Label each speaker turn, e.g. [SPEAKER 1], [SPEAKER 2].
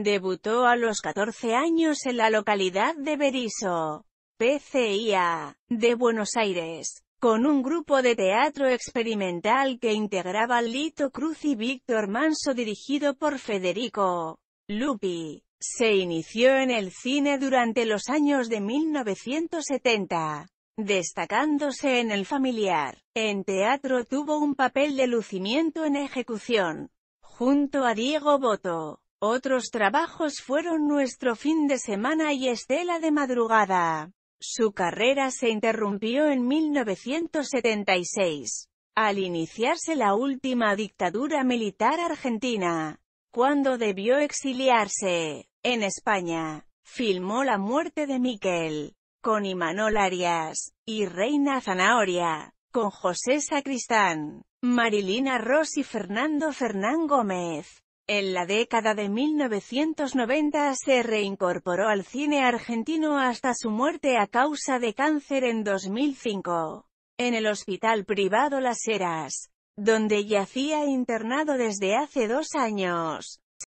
[SPEAKER 1] Debutó a los 14 años en la localidad de Berisso, PCIA, de Buenos Aires, con un grupo de teatro experimental que integraba Lito Cruz y Víctor Manso dirigido por Federico Lupi. Se inició en el cine durante los años de 1970, destacándose en El familiar. En teatro tuvo un papel de lucimiento en ejecución, junto a Diego Boto. Otros trabajos fueron Nuestro fin de semana y Estela de madrugada. Su carrera se interrumpió en 1976, al iniciarse la última dictadura militar argentina, cuando debió exiliarse. En España, filmó La muerte de Miquel, con Imanol Arias, y Reina Zanahoria, con José Sacristán, Marilina Ross y Fernando Fernán Gómez. En la década de 1990 se reincorporó al cine argentino hasta su muerte a causa de cáncer en 2005, en el hospital privado Las Heras, donde yacía internado desde hace dos años.